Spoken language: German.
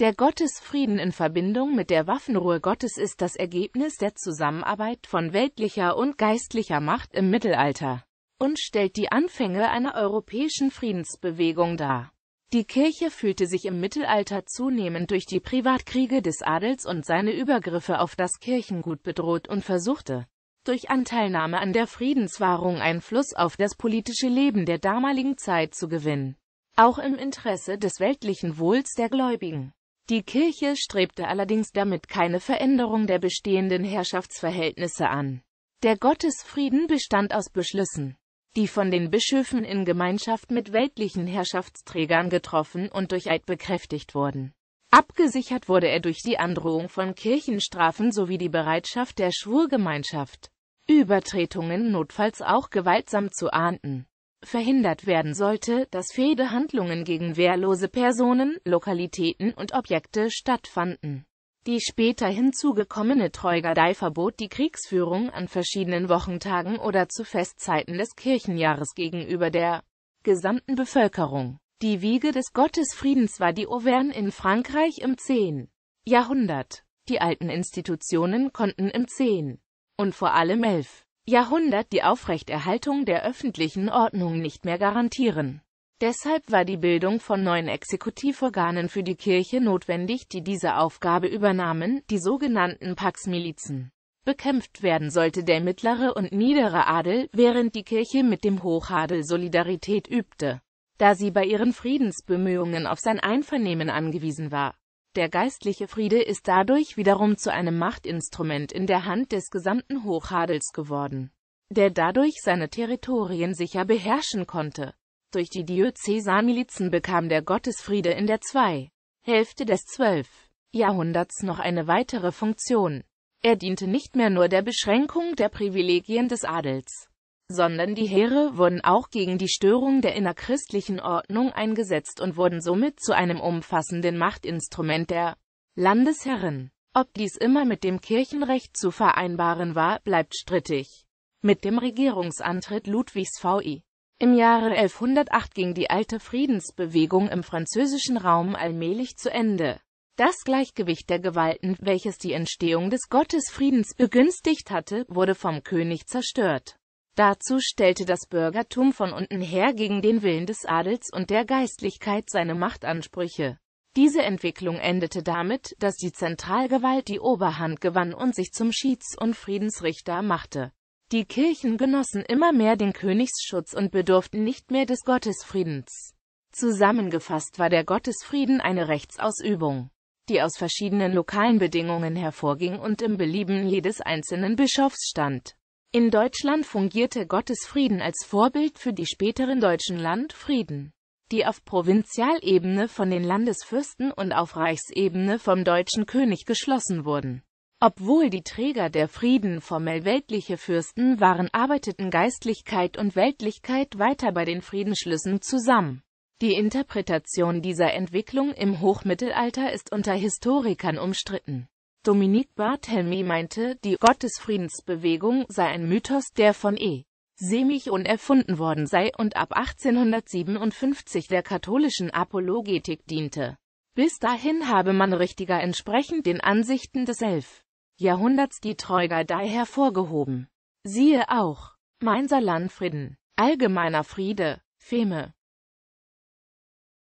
Der Gottesfrieden in Verbindung mit der Waffenruhe Gottes ist das Ergebnis der Zusammenarbeit von weltlicher und geistlicher Macht im Mittelalter und stellt die Anfänge einer europäischen Friedensbewegung dar. Die Kirche fühlte sich im Mittelalter zunehmend durch die Privatkriege des Adels und seine Übergriffe auf das Kirchengut bedroht und versuchte, durch Anteilnahme an der Friedenswahrung Einfluss auf das politische Leben der damaligen Zeit zu gewinnen, auch im Interesse des weltlichen Wohls der Gläubigen. Die Kirche strebte allerdings damit keine Veränderung der bestehenden Herrschaftsverhältnisse an. Der Gottesfrieden bestand aus Beschlüssen, die von den Bischöfen in Gemeinschaft mit weltlichen Herrschaftsträgern getroffen und durch Eid bekräftigt wurden. Abgesichert wurde er durch die Androhung von Kirchenstrafen sowie die Bereitschaft der Schwurgemeinschaft, Übertretungen notfalls auch gewaltsam zu ahnden verhindert werden sollte, dass Fehdehandlungen gegen wehrlose Personen, Lokalitäten und Objekte stattfanden. Die später hinzugekommene Treugadei verbot die Kriegsführung an verschiedenen Wochentagen oder zu Festzeiten des Kirchenjahres gegenüber der gesamten Bevölkerung. Die Wiege des Gottesfriedens war die Auvergne in Frankreich im 10. Jahrhundert. Die alten Institutionen konnten im 10. und vor allem 11. Jahrhundert die Aufrechterhaltung der öffentlichen Ordnung nicht mehr garantieren. Deshalb war die Bildung von neuen Exekutivorganen für die Kirche notwendig, die diese Aufgabe übernahmen, die sogenannten Pax-Milizen. Bekämpft werden sollte der mittlere und niedere Adel, während die Kirche mit dem Hochadel Solidarität übte, da sie bei ihren Friedensbemühungen auf sein Einvernehmen angewiesen war. Der geistliche Friede ist dadurch wiederum zu einem Machtinstrument in der Hand des gesamten Hochadels geworden, der dadurch seine Territorien sicher beherrschen konnte. Durch die Diözesanmilizen bekam der Gottesfriede in der zwei Hälfte des 12. Jahrhunderts noch eine weitere Funktion. Er diente nicht mehr nur der Beschränkung der Privilegien des Adels, sondern die Heere wurden auch gegen die Störung der innerchristlichen Ordnung eingesetzt und wurden somit zu einem umfassenden Machtinstrument der Landesherren. Ob dies immer mit dem Kirchenrecht zu vereinbaren war, bleibt strittig. Mit dem Regierungsantritt Ludwigs VI im Jahre 1108 ging die alte Friedensbewegung im französischen Raum allmählich zu Ende. Das Gleichgewicht der Gewalten, welches die Entstehung des Gottesfriedens begünstigt hatte, wurde vom König zerstört. Dazu stellte das Bürgertum von unten her gegen den Willen des Adels und der Geistlichkeit seine Machtansprüche. Diese Entwicklung endete damit, dass die Zentralgewalt die Oberhand gewann und sich zum Schieds- und Friedensrichter machte. Die Kirchen genossen immer mehr den Königsschutz und bedurften nicht mehr des Gottesfriedens. Zusammengefasst war der Gottesfrieden eine Rechtsausübung, die aus verschiedenen lokalen Bedingungen hervorging und im Belieben jedes einzelnen Bischofs stand. In Deutschland fungierte Gottes Frieden als Vorbild für die späteren deutschen Landfrieden, die auf Provinzialebene von den Landesfürsten und auf Reichsebene vom deutschen König geschlossen wurden. Obwohl die Träger der Frieden formell weltliche Fürsten waren, arbeiteten Geistlichkeit und Weltlichkeit weiter bei den Friedensschlüssen zusammen. Die Interpretation dieser Entwicklung im Hochmittelalter ist unter Historikern umstritten. Dominique Barthélemy meinte, die Gottesfriedensbewegung sei ein Mythos, der von E. Semichon erfunden worden sei und ab 1857 der katholischen Apologetik diente. Bis dahin habe man richtiger entsprechend den Ansichten des Elf. Jahrhunderts die Träugerei hervorgehoben. Siehe auch Mainzer Landfrieden, Allgemeiner Friede, Feme,